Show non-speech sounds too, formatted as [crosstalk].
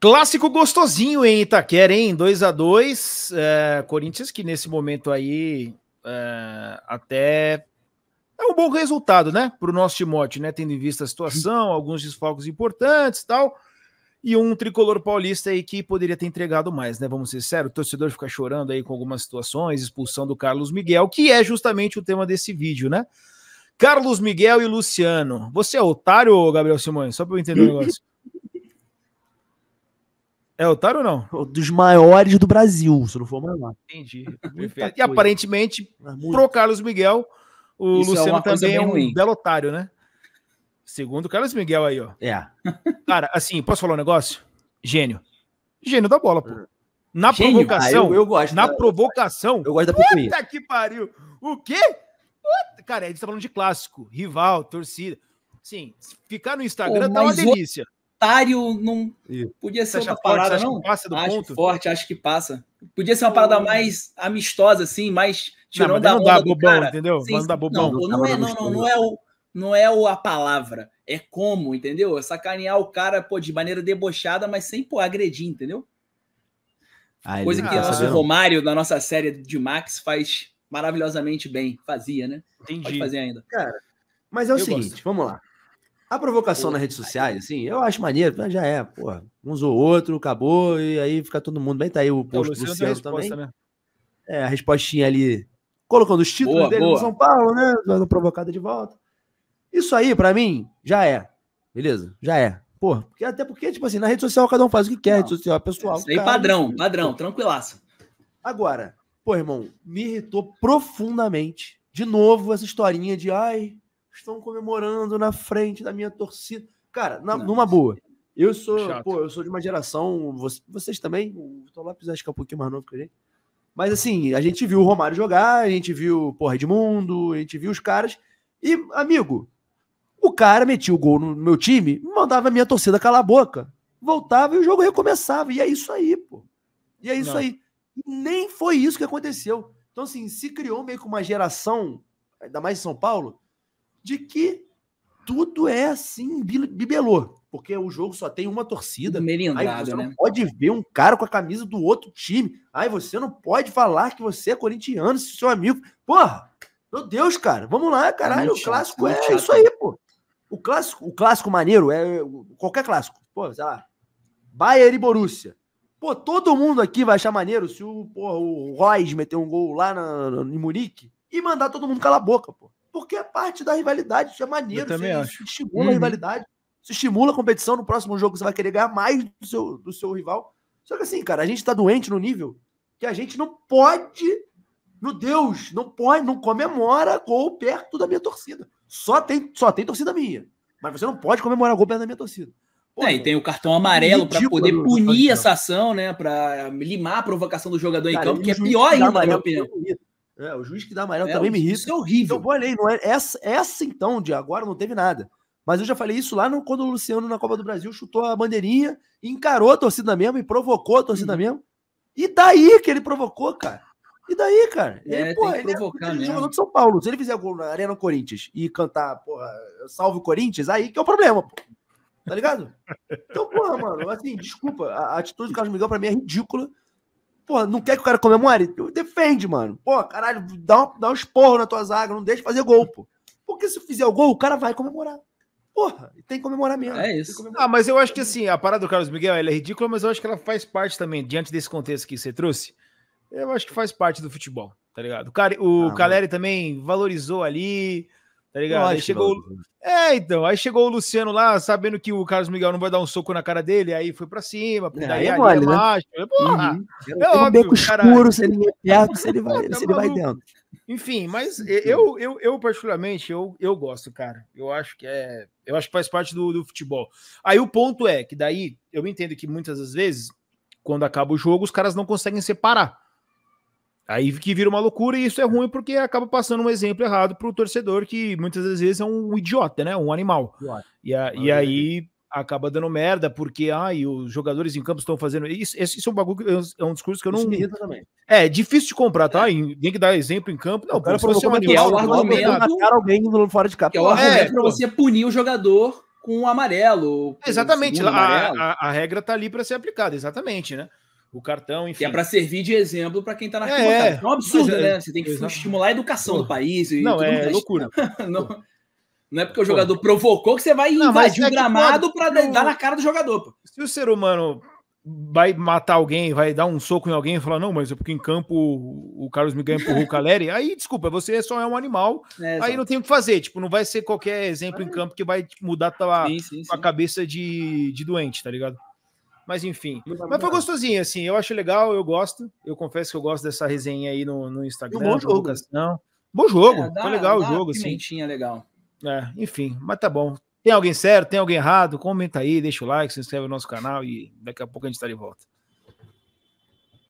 Clássico gostosinho em Itaquera, hein? 2 a 2 é, Corinthians que nesse momento aí é, até é um bom resultado, né? Para o nosso Timote, né? Tendo em vista a situação, alguns desfalques importantes tal. E um tricolor paulista aí que poderia ter entregado mais, né? Vamos ser sérios, o torcedor fica chorando aí com algumas situações, expulsão do Carlos Miguel, que é justamente o tema desse vídeo, né? Carlos Miguel e Luciano. Você é otário, Gabriel Simões? Só para eu entender o negócio. É otário ou não? Dos maiores do Brasil, se não for o maior. Entendi. e aparentemente, ah, pro Carlos Miguel, o Isso é Luciano é também é um ruim. belo otário, né? Segundo o Carlos Miguel aí, ó. É. Cara, assim, posso falar um negócio? Gênio. Gênio da bola, pô. Ah. Na Gênio? provocação. Ah, eu, eu, gosto. Na da, provocação. Eu gosto da Puta da que pariu. O quê? Puta. Cara, a gente tá falando de clássico, rival, torcida. Sim, ficar no Instagram pô, tá uma delícia otário não podia ser uma parada forte, não. Passa do acho ponto? forte, acho que passa. Podia ser uma parada mais amistosa assim, mais tirando não, da não dá bobão, cara. entendeu? Sim, não dá bobão. Não, não é, não, não, não é o não é o a palavra, é como, entendeu? É sacanear o cara pô, de maneira debochada, mas sem pô, agredir, entendeu? Ah, Coisa que o nosso Romário, na nossa série de Max, faz maravilhosamente bem. Fazia, né? Entendi. Pode fazer ainda. Cara, mas é o Eu seguinte, gosto. vamos lá. A provocação nas redes sociais, assim, eu acho maneiro, mas já é, porra. Uns ou outro, acabou, e aí fica todo mundo bem. Tá aí o é, post do Luciano, Luciano também. Né? É, a respostinha ali, colocando os títulos boa, dele boa. no São Paulo, né? Dando provocada de volta. Isso aí, para mim, já é. Beleza? Já é. Porra, porque, até porque, tipo assim, na rede social cada um faz o que quer, Não. rede social é pessoal. Isso aí, cara, padrão, padrão, tranquilaço. Agora, pô, irmão, me irritou profundamente. De novo essa historinha de, ai, estão comemorando na frente da minha torcida. Cara, na, numa boa. É eu sou, pô, eu sou de uma geração, vocês, também, o Vitor Lopes acho que é um pouquinho mais novo que a gente. Mas assim, a gente viu o Romário jogar, a gente viu o Edmundo, a gente viu os caras. E, amigo, o cara metia o gol no meu time, mandava a minha torcida calar a boca. Voltava e o jogo recomeçava. E é isso aí, pô. E é isso Não. aí. nem foi isso que aconteceu. Então, assim, se criou meio que uma geração, ainda mais em São Paulo, de que tudo é assim, bibelô. Porque o jogo só tem uma torcida. Aí você né? não pode ver um cara com a camisa do outro time. Aí você não pode falar que você é corintiano, se seu amigo. Porra, meu Deus, cara. Vamos lá, caralho. o clássico é, isso aí, pô. O clássico, o clássico maneiro é qualquer clássico. Pô, sei lá. Bayern e Borussia. Pô, todo mundo aqui vai achar maneiro se o, porra, o Royce meter um gol lá na, na, em Munique e mandar todo mundo calar a boca, pô porque é parte da rivalidade, isso é maneiro, Eu também isso, acho. estimula uhum. a rivalidade, isso estimula a competição, no próximo jogo você vai querer ganhar mais do seu, do seu rival. Só que assim, cara, a gente tá doente no nível que a gente não pode, meu Deus, não pode, não comemora gol perto da minha torcida. Só tem, só tem torcida minha. Mas você não pode comemorar gol perto da minha torcida. É, e tem o cartão amarelo para poder punir essa ação, né? Para limar a provocação do jogador cara, em campo, que é pior ainda, na minha opinião. É, o juiz que dá amarelo é, também me irrita. Isso é horrível. Então, boa lei, não é, essa, essa então, de agora, não teve nada. Mas eu já falei isso lá no, quando o Luciano na Copa do Brasil chutou a bandeirinha, encarou a torcida mesmo e provocou a torcida uhum. mesmo. E daí que ele provocou, cara? E daí, cara? É, ele, porra, ele, é, é jogador de São Paulo. Se ele fizer gol na Arena Corinthians e cantar, porra, salve o Corinthians, aí que é o problema, pô. Tá ligado? então, porra, mano, assim, desculpa. A, a atitude do Carlos Miguel pra mim é ridícula. Pô, não quer que o cara comemore? Defende, mano. Pô, caralho, dá um, dá um esporro na tua zaga, não deixa fazer gol, pô. Porque se fizer o gol, o cara vai comemorar. Porra, tem que comemorar mesmo. É isso. Comemorar. Ah, mas eu acho que assim, a parada do Carlos Miguel ela é ridícula, mas eu acho que ela faz parte também, diante desse contexto que você trouxe. Eu acho que faz parte do futebol, tá ligado? O, cara, o ah, Caleri também valorizou ali Tá ligado? Aí chegou. É, então. Aí chegou o Luciano lá, sabendo que o Carlos Miguel não vai dar um soco na cara dele, aí foi pra cima. Pô, é, daí é mole, né? macho. É porra, uhum. É, óbvio. Beco escuro, se ele é perto, se ele [laughs] vai, tá se ele vai dentro. Enfim, mas eu, eu, eu particularmente, eu, eu gosto, cara. Eu acho que é. Eu acho que faz parte do, do futebol. Aí o ponto é que daí eu entendo que muitas das vezes, quando acaba o jogo, os caras não conseguem separar. Aí que vira uma loucura e isso é ruim porque acaba passando um exemplo errado para o torcedor, que muitas das vezes é um idiota, né? Um animal. E, a, e aí acaba dando merda porque ai, os jogadores em campo estão fazendo isso. Esse, é um bagulho, é um é discurso que eu não. também. É difícil de comprar, tá? É. Tem que dar exemplo em campo. Não, o cara provocou um animal, o é argumento, matar alguém fora de campo. É o argumento é, para você punir o jogador com o um amarelo. Exatamente, a, amarelo. A, a, regra tá ali para ser aplicada, exatamente, né? o cartão, é enfim. Que é para servir de exemplo para quem está na é, é. é um absurdo, é, né? Você tem que exatamente. estimular a educação Pô. do país. E não, é loucura. [laughs] não, não, é porque o jogador Pô. provocou que você vai não, invadir o é gramado para pode... dar na cara do jogador. Pô. Se o ser humano vai matar alguém, vai dar um soco em alguém e falar, não, mas é porque em campo o Carlos Miguel empurrou o Caleri, [laughs] aí desculpa, você só é um animal, é, aí não tem o que fazer, tipo, não vai ser qualquer exemplo em campo que vai tipo, mudar tua, sim, sim, tua sim. cabeça de, de doente, tá ligado? Mas enfim. Mas foi gostosinho, assim. Eu acho legal, eu gosto. Eu confesso que eu gosto dessa resenha aí no, no Instagram. Bom jogo. Não. Bom jogo. É, dá, foi legal o jogo, assim. legal. É, enfim, mas tá bom. Tem alguém certo, tem alguém errado? Comenta aí, deixa o like, se inscreve no nosso canal e daqui a pouco a gente tá de volta.